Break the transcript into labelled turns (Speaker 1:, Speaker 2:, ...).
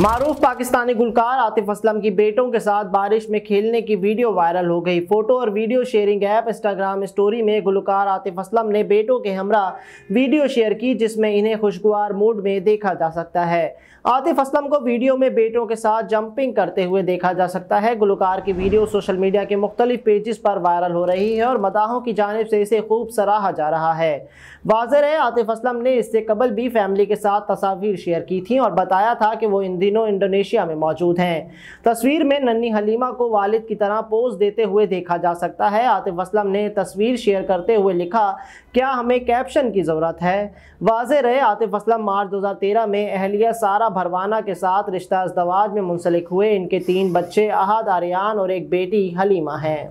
Speaker 1: मारूफ पाकिस्तानी गुलकार आतिफ असलम की बेटों के साथ बारिश में खेलने की वीडियो वायरल हो गई फोटो और video sharing app Instagram story में गुलकार आतिफ असलम ने बेटों के हमरा वीडियो शेयर की जिसमें इन्हें खुशगवार मूड में देखा जा सकता है आतिफ असलम को वीडियो में बेटों के साथ जंपिंग करते हुए देखा जा सकता है गुलकार की वीडियो सोशल मीडिया के मुख्तलिफ पेजेस पर वायरल हो रही है और मदाहों की जानब से इसे खूब सराहा जा रहा है वाजर है आतिफ असलम ने इससे कबल भी फैमिली के साथ तस्वीर शेयर की थी और बताया था कि वो इन दिनों इंडोनेशिया में मौजूद हैं तस्वीर में नन्नी हलीमा को वालिद की तरह पोज देते हुए देखा जा सकता है आतिफ असलम ने तस्वीर शेयर करते हुए लिखा क्या हमें कैप्शन की ज़रूरत है वाज रहे आतिफ असलम मार्च दो में अहलिया सारा भरवाना के साथ रिश्ता अजदवाज में मुंसलिक हुए इनके तीन बच्चे अहद आर्यान और एक बेटी हलीमा हैं